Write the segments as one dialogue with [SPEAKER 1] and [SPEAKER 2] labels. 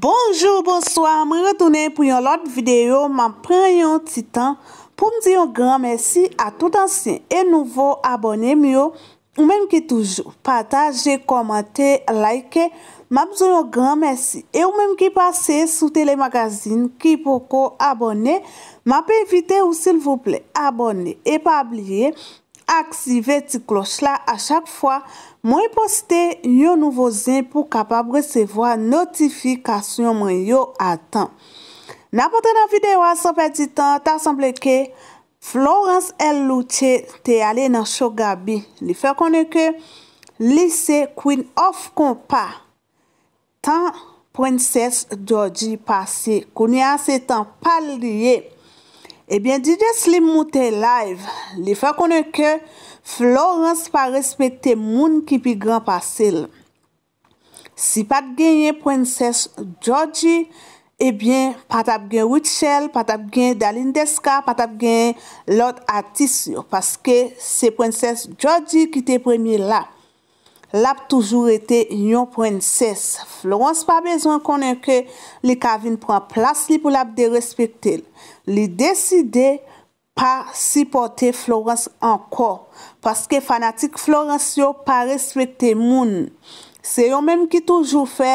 [SPEAKER 1] Bonjou, bonsoi, mwen retounen pou yon lot videyo, man pren yon titan pou mdi yon gran mersi a tout ansin e nouvo abone miyo. Ou menm ki toujou, pataje, komante, like, ma mdi yon gran mersi. E ou menm ki pase sou telemagazine ki poko abone, ma pe evite ou sil vouple abone e pa abliye. Aksive ti kloch la a chak fwa mwen poste yon nouvo zin pou kapab resevo a notifikasyon mwen yon atan. Na pote nan videwa, sanpe di tan, ta sanple ke Florence L. Loutier te ale nan show gabi. Li fe konen ke lise Queen of Kompas tan Prenses Georgie Passe konen ase tan palye. Ebyen, di jes li mouten laiv, li fwa konen ke Florence pa respete moun ki pi gran pasel. Si pat genye prinses Georgie, ebyen, pat ap genye Richelle, pat ap genye Darlene Descartes, pat ap genye Lord Atis. Paske se prinses Georgie ki te premi la, la ap toujou rete yon prinses. Florence pa bezon konen ke li kavin pran plas li pou la ap de respete lè. li deside pa sipote Florence anko. Paske fanatik Florence yo pa respete moun. Se yo menm ki toujou fe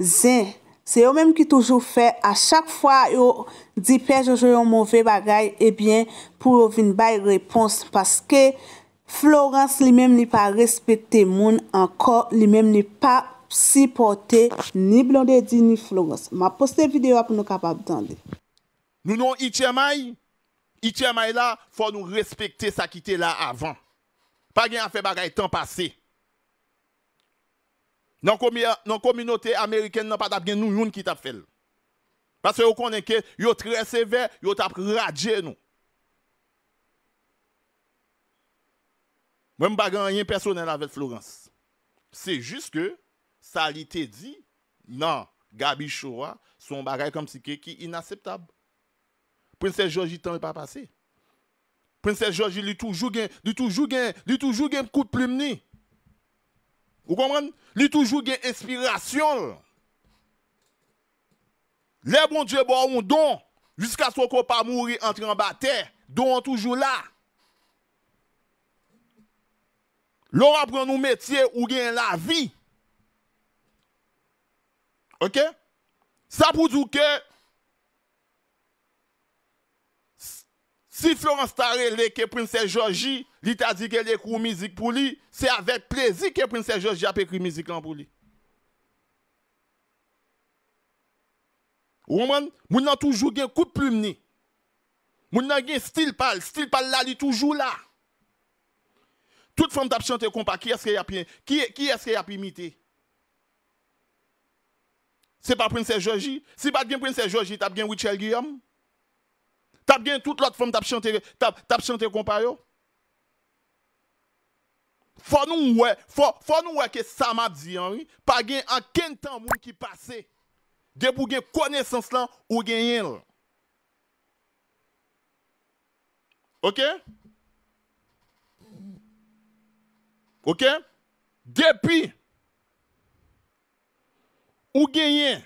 [SPEAKER 1] zin. Se yo menm ki toujou fe a chak fwa yo dipej yo jou yon mouve bagay, ebyen eh pou yo vin bay repons. Paske Florence li menm li pa respete moun anko. Li menm li pa sipote ni Blondie Di ni Florence. Ma poste videyo ap nou kapap tande. Nous
[SPEAKER 2] non Itiamay, Itiamay là, faut nous respecter ça qui était là avant. Pas fait à faire bagarre temps passé. Dans la communauté américaine, pas de nous qui t'a fait. Parce que vous connaissez que vous très sévère, vous t'a radié nous. Moi, pas n'ai rien personnel avec Florence. C'est juste que ça a été dit, non, Gabi Choua, son bagage comme si qui est inacceptable. Princesse Georgie temps n'est pas passé. Princesse Georgie lui toujours gain, toujours gain, lui toujours gain coup de plume Vous comprenez Lui toujours gain inspiration. Les bon dieux ont un don jusqu'à ce qu'on pas mourir entre en bataille, don toujours là. L'on apprend nos métiers ou gain la vie. OK Ça pour dire que Si Florence Tarel qui Prince princesse Georgie, lui t'a dit qu'elle écrit musique pour lui, c'est avec plaisir que princesse Georgie a écrit musique pour lui. Woman, Moun a toujours un coup de plume ni. Moun nan un style pal, style pal la li toujours là. Toute femme t'a chanté compas, qui est-ce qui a qui, qui est-ce n'est a imité C'est pas princesse Georgie, si pas bien Prince Georgie, t'as bien Richard Guillaume. T'as bien toute l'autre femme, t'as chanté, t'as chanté compagnon. Faut nous ouais, faut, faut nous ouais que ça m'a dit hein, pas gain en quel temps moun qui passait. De pour gain connaissance là ou gagner. OK OK Depuis ou gagner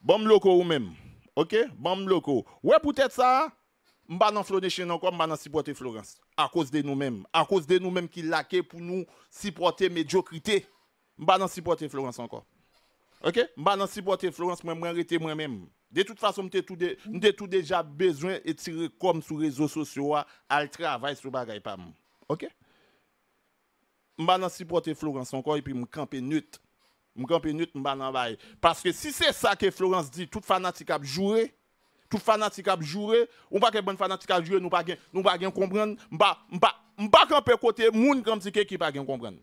[SPEAKER 2] Bon loco ou même OK Bam locaux. Ouais, peut-être ça. M'ba dans Flow encore, m'ba nan supporter Florence à cause de nous-mêmes, à cause de nous-mêmes qui laquaient pour nous supporter médiocrité. M'ba nan supporter Florence encore. OK M'ba nan supporter Florence moi arrêter moi-même. De toute façon, m'te tout, de, m'te tout déjà besoin de tirer comme sur les réseaux sociaux à travail sur bagaille pam. OK M'ba nan supporter Florence encore et puis me camper neutre M'gampe nut m'ba nan baye. Parce que si c'est ça que Florence dit, tout fanatique a joué, tout fanatique a joué, ou pas que bon fanatique a joué, nous pas nous pas gen comprendre, m'ba m'ba m'ba camper côté moun comme si qui pas gen comprendre.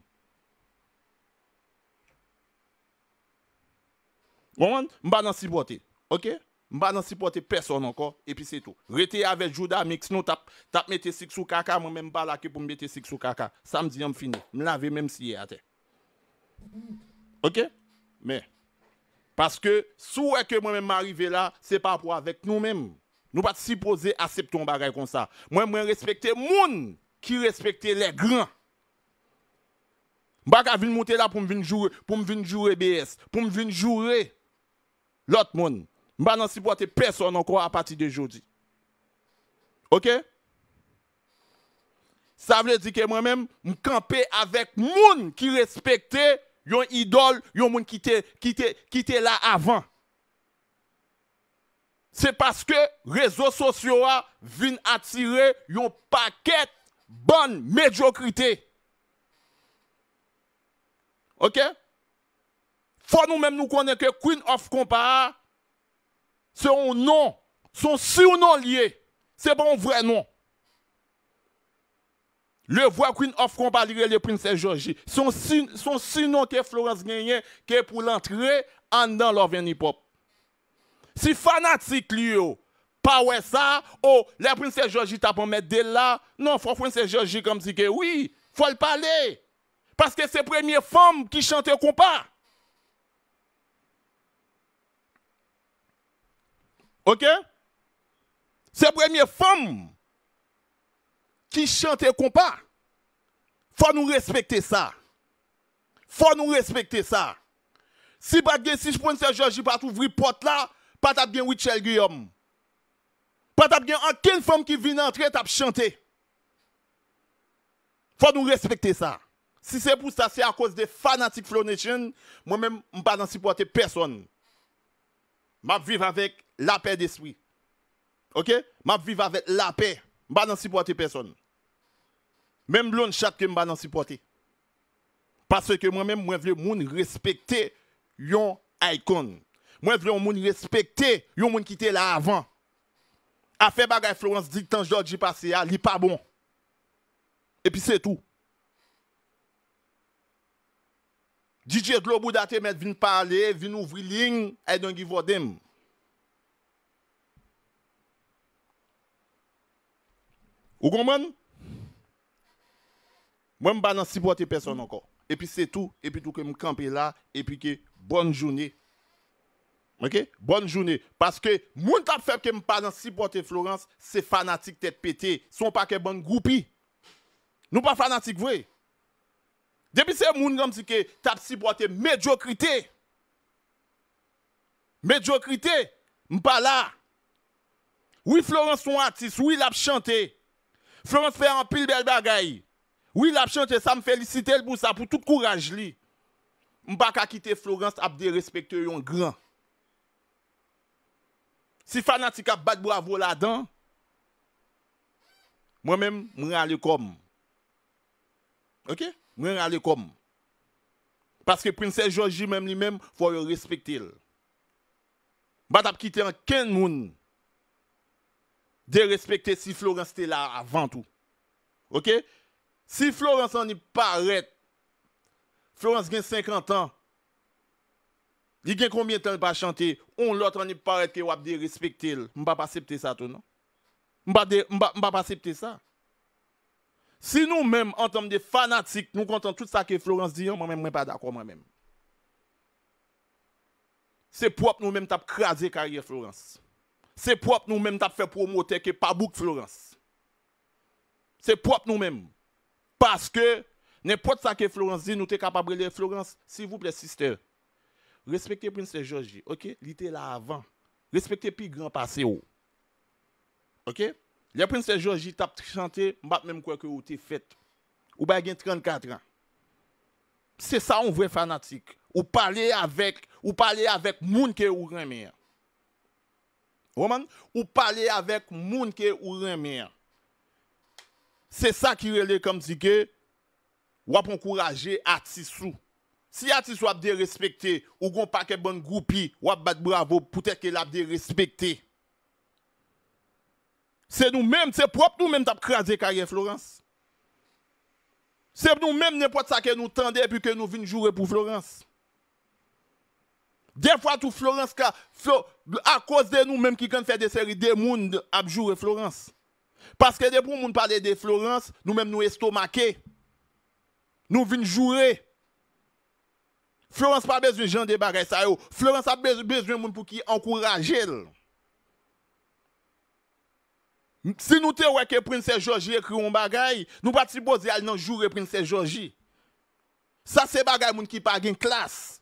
[SPEAKER 2] ne m'ba nan supporter. OK? M'ba nan supporter personne encore et puis c'est tout. Rete avec Judas Mix nous tap tap mettez six sous caca moi même pas là que pour mettre six sous caca. Samedi on fini. M'laver même si à terre. OK Mais, parce que, sous que moi-même arrive là, c'est pas pour avec nous-mêmes. Nous pas supposés accepter un bagage comme ça. Moi, respecte respecter gens qui respecter les grands. Je ne venir monter là pour me venir jouer, pour me jouer BS, pour me venir jouer l'autre monde. vais pas supporter personne encore à partir de aujourd'hui. OK Ça veut dire que moi-même, je camper avec gens qui respectait yon idole, yon qui était qui là avant. C'est parce que réseaux sociaux viennent attirer yon paquet bonne médiocrité. OK Faut nous même nous connaître que Queen of Compa c'est un nom, son surnom lié. C'est pas un vrai nom. Le voix Queen of de le prince Georgie, son, son sinon que Florence Gagné, qui est pour l'entrée en dans leur Hip Hop. Si fanatique, lui, pas ouais ça, oh, la Princess Georgie t'a pour mettre de là. Non, faut Princess Georgie comme si que oui, faut le parler. Parce que c'est première femme qui chante au compas. OK? C'est première femme qui chante compas. Faut nous respecter ça. Faut nous respecter ça. Si pas de si jour j'ai pas ouvrir porte là, pas t'a bien Guillaume. Pas t'a en aucune femme qui vient entrer t'a chanter. Faut nous respecter ça. Si c'est pour ça, c'est à cause des fanatiques Flow Moi-même, je ne pas supporter personne. Je vivre avec la paix d'esprit. Ok? Je vivre avec la paix. Je ne supporter personne. Même blonde chat que je vais supporter. Parce que moi-même, moi, je veux respecter yon icon. Moi, je veux respecter yon monde qui était là avant. A fait bagay Florence dit tant Georgie passé ah, il n'est pas bon. Et puis c'est tout. DJ Globo, date met vin parler, vin ouvrir ligne, et don't give a Vous comprenez? Moi, je ne vais pas personne encore. Et puis c'est tout. Et puis tout que je camper là. Et puis que bonne journée. Ok? Bonne journée. Parce que mon tap fait que je ne pas supporter Florence, c'est fanatique tête pété. Son paquet bon groupie. Nous pas fanatiques, vous Depuis c'est moun comme si que tap supporter médiocrité. Médiocrité. M'pas là. Oui, Florence son artiste. Oui, l'a chanté. Florence fait un pile bel bagaille. Oui, l'a chanté ça, me félicite pour ça, pour tout courage ne vais pas quitter Florence a de respecter yon grand. Si fanatique a bat bravo là-dedans, moi-même, je vais comme. OK Je aller comme. Parce que princesse Georgie même lui-même, faut le respecter. Je pas quitter en ken moun. De respecter si Florence était là avant tout. OK si Florence en y paraît, Florence gagne 50 ans, il gagne combien de temps pas chanter On l'autre en y paraît que wap de respecter. va pas accepter ça tout non. va pas accepter ça. Si nous-mêmes, en tant que fanatiques, nous comptons tout ça que Florence dit, moi-même, je suis pas d'accord moi-même. C'est propre nous-mêmes t'as craser carrière Florence. C'est propre nous-mêmes t'as faire promoter que pas bouc Florence. C'est propre nous-mêmes. Parce que n'importe ça que Florence dit, nous sommes capables de Florence, s'il vous plaît, sister. Respectez Prince Georgie, ok? Il était là avant. Respectez plus grand passé. Oh. Ok? Le Prince Georgie t'a chanté, je même quoi que vous avez fait. Ou bien 34 ans. C'est ça un vrai fanatique. Ou parler avec, ou parler avec moun que ou Vous Roman, ou parler avec moun que ou mieux. C'est ça qui est comme si que ou encourager Atissou. Si Atissou a été respecté, ou qu'on que bon groupi, ou bat bravo, peut-être qu'il a été respecté. C'est nous-mêmes, c'est propre nous-mêmes qui carrière Florence. C'est nous-mêmes n'importe ça que nous tendait, et puis que nous venons jouer pour Florence. Des fois, tout Florence, à cause de nous-mêmes qui faire des séries de monde, à jouer Florence. Parce que depuis on parle de Florence, nous-mêmes nous estomaqués. Nous venons jouer. Florence pas besoin de gens de bagaille ça Florence a besoin de pour qui encourager. Si nous te que que prince Georgie écrit un bagaille, nous pas supposé aller dans jouer prince Georgie. Ça c'est bagaille moun qui pas gain classe.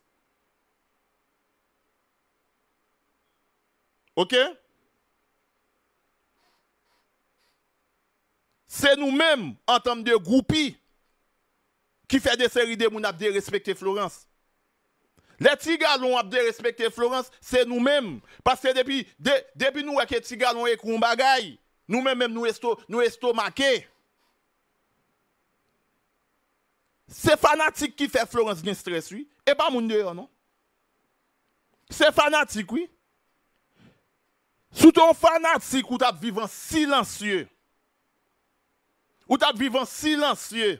[SPEAKER 2] OK? C'est nous-mêmes, en tant de groupies, qui fait des séries de moun abdé respecter Florence. Les tigalons abdé respecter Florence, c'est nous-mêmes. Parce que depuis, depuis nous, avec les tigalons et bagaille, nous-mêmes, nous, nous C'est fanatique qui fait Florence gain stress, oui. Et pas moun non? C'est fanatique, oui. Sous ton fanatique ou t'as vivant silencieux, ou t'as vivant silencieux.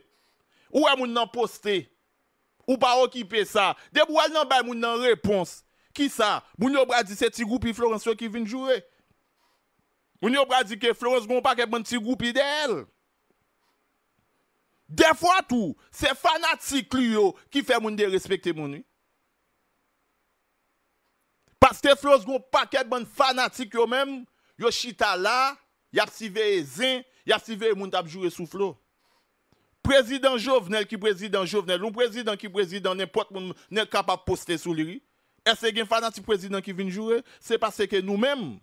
[SPEAKER 2] Ou est moun nan posté. Ou pas occupé ça. Des al nan bay moun nan réponse. Qui ça? Moun yo bra dit c'est ti groupe Florence qui vient jouer. Moun yo bra dit que Florence gon pas bon petit groupe d'elle. Des fois tout, c'est fanatique qui fait moun de respecter moun. Parce que Florence gon pas bon fanatique yo même, yo chita là, y a petit zin, y a si moun tap sous flot. Président Jovenel qui président Jovenel, un président qui président n'importe qui n'est capable de poster sous lui. Est-ce qu'il y a un fanatique président qui vient jouer C'est parce que nous-mêmes,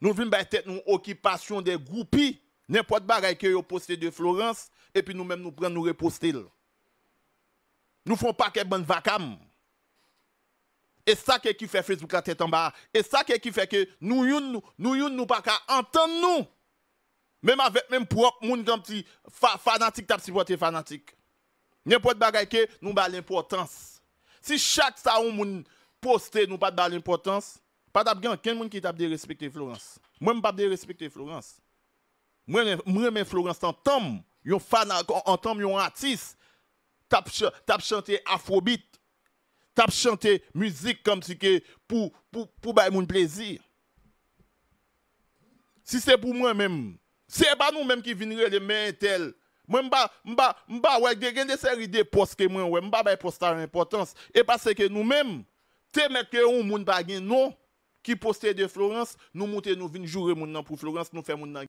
[SPEAKER 2] nous venons tête nous occupation des groupies, n'importe bagaille que yo posté de Florence et puis nous-mêmes nous prenons nous reposter. Nous faisons pas que bonne vacances. Et ça qui fait Facebook la tête en bas. Et ça qui fait que nous, nous, nous, pas qu'à entendre nous. Même avec même propre moun comme petit fanatique t'as supporté fanatique. N'importe bagay que nous pas l'importance. Si chaque ça on moun poster nous pas ba l'importance, pas t'a gagne aucun moun qui t'a de respecter Florence. Moi même pas de respecter Florence. Moi moi même Florence t'entends, yon fan entend yon artiste t'a t'a chanté afrobeat, t'a chanté musique comme si que pour pour pour moun plaisir. Si c'est pour moi même c'est pas nous même qui venons les mains pas Moi, je ne des séries de postes que moi, ouais ne ben, pas postes à l'importance. Et parce que nous-mêmes, t'es mec que moun, nous pas non qui poster de Florence, nous montons, nous venons jouer pour Florence, nous faisons